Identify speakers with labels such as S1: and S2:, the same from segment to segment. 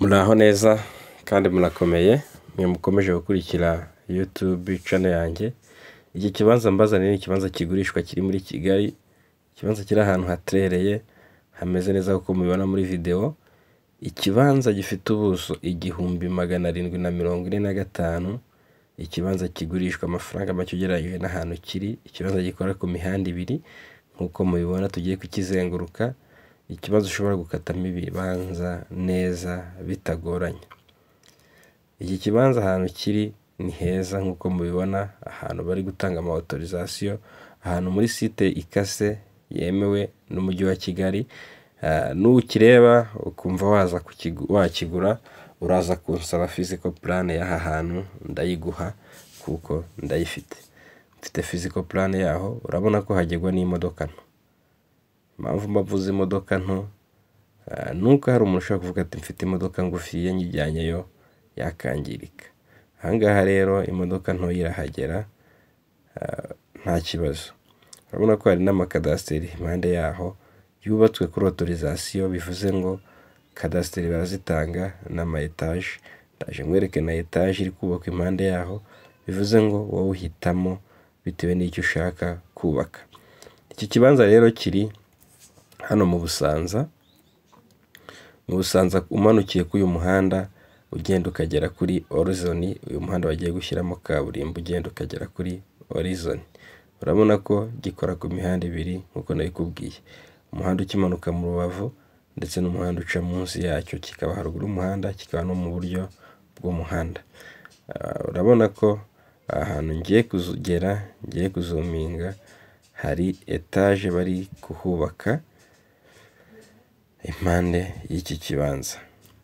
S1: muraho neza kandi murakomeye mwe mukomeje gukurikira yutube cano yanjye iki kibanza mbazaniye ni ikibanza kigurishwa kiri muri kigali ikibanza kiri ahantu haterereye hameze neza kuko mubibona muri videwo ikibanza gifite ubuso igihumbi magana arindwi na mirongo ine na gatanu ikibanza kigurishwa amafaranga make ugereranyije n'ahantu kiri ikibanza gikora ku mihanda ibiri nk'uko mubibona tugiye kukizenguruka ikibazo ushobora gukatamo ibibanza neza bitagoranye iki kibanza ahantu kiri ni heza nk'uko mubibona ahantu bari gutanga ama ahantu muri site ikase yemewe n'umujyi wa kigali eh, n'ukireba ukumva waza wakigura uraza kunsaba fiziko purane y'aha hantu ndayiguha kuko ndayifite mfite fiziko purane yaho urabona ko hagerwa n'imodoka nto. impamvu mbavuze imodoka nto eh, nuko hari umuntu ushobora kuvuga ati mfite imodoka ngufiya nyijyanyeyo yakangirika ahangaha rero imodoka ntoya irahagera eh, nta kibazo urabona ko hari n'amakadasiteri impande yaho yubatswe kuri otorizasiyo bivuze ngo kadasiteri barazitanga n'ama etaje ndaje nkwereke na etaje iri kubakwa impande yaho bivuze ngo wowe uhitamo bitewe n'icyo ushaka kubaka iki kibanza rero kiri hano mu Busanza, mu Busanza umanukiye kuri uyu muhanda ugenda ukagera kuri Horizoni, uyu muhanda wagiye gushyiramo kaburimbo ugenda ukagera kuri Horizoni, urabona ko gikora ku mihanda ibiri nk'uko nabikubwiye, umuhanda ukimanuka mu rubavu ndetse n'umuhanda uca munsi yacyo, kikaba haruguru y'umuhanda kikaba no mu buryo bw'umuhanda, ah, urabona ko ahantu ngiye kugera ngiye kuzuminga hari etaje bari kuhubaka. impande y'iki kibanza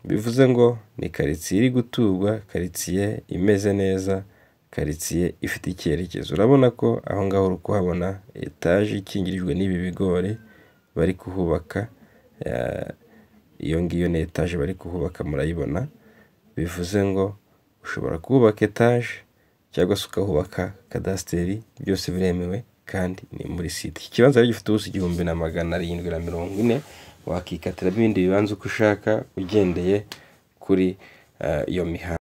S1: bivuze ngo ni karitsiye iri guturwa karitsiye imeze neza karitsiye ifite icyerekezo urabona ko aho ngaho uri kuhabona etaje ikingirijwe n'ibi bigori bari kuhubaka eh, iyo ngiyo ni etaje bari kuhubaka murayibona bivuze ngo ushobora kubaka etaje cyangwa se ukahubaka kadasiteri byose biremewe kandi ni muri site iki kibanza gifite ubuso igihumbi na magana arindwi na mirongo ine wakikatiramo ibindi bibanza uko ushaka ugendeye kuri eh, iyo mihanda.